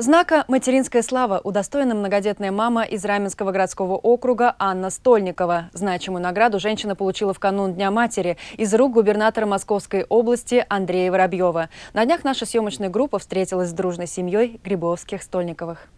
Знака «Материнская слава» удостоена многодетная мама из Раменского городского округа Анна Стольникова. Значимую награду женщина получила в канун Дня матери из рук губернатора Московской области Андрея Воробьева. На днях наша съемочная группа встретилась с дружной семьей Грибовских-Стольниковых.